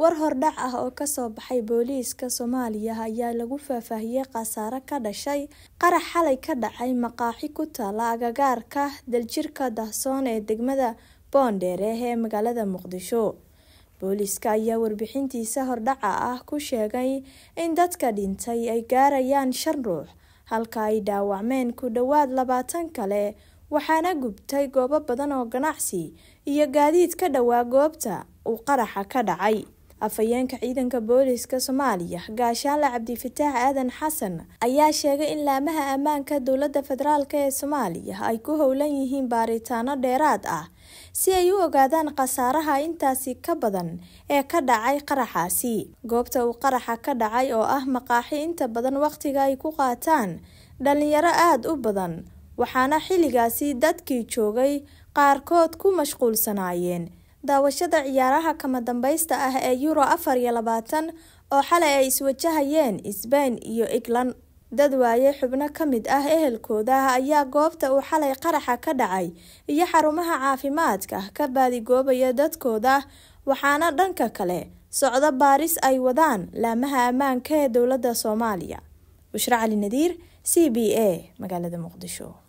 War hordhac ah oo ka soo baxay booliiska Soomaaliya ayaa lagu faahfaahiyey khasaare ka dhashay qarax xalay ka dhacay maqaaxi ku taala agagaarka daljirka dahsoon ee degmada boondheere ee magaalada Muqdisho. Booliiska ayaa warbixintiisa hordhaca ah ku sheegay in dadka dhintay ay gaarayaan shan ruux halka ay dhaawacmeen ku dhowaad labaatan kale waxaana gubtay goobo badan oo ganacsi iyo gaadiid ka dhowaa goobta uu qaraxa ka dhacay afhayeenka ciidanka booliska soomaaliya gaashaale cabdifitaax aadan xasan ayaa sheegay in laamaha ammaanka dowladda federaalk ee soomaaliya ay ku howlan yihiin baaritaano dheeraad ah si ay u ogaadaan khasaaraha intaasi ka badan ee ka dhacay qaraxaasi goobta uu qaraxa ka dhacay oo ah maqaaxi inta badan wakhtiga ay ku qaataan dhalinyaro aada u badan waxaana xilligaasi dadkii joogay qaarkood ku mashquulsanaayeen daawashada ciyaaraha kama dambaysta ah ee yuro afar iyo labaatan oo xalay ay iswajahayeen sbain iyo england dad waaye xubno ka mid ah ehelkooda ayaa goobta uu xalay qaraxa ka dhacay iyo xarumaha caafimaadka ka baadigoobaya dadkooda waxaana dhanka kale socdo baaris ay wadaan laamaha ammaanka ee dowladda soomaaliya bushra cali nadiir c b a magaalada muqdisho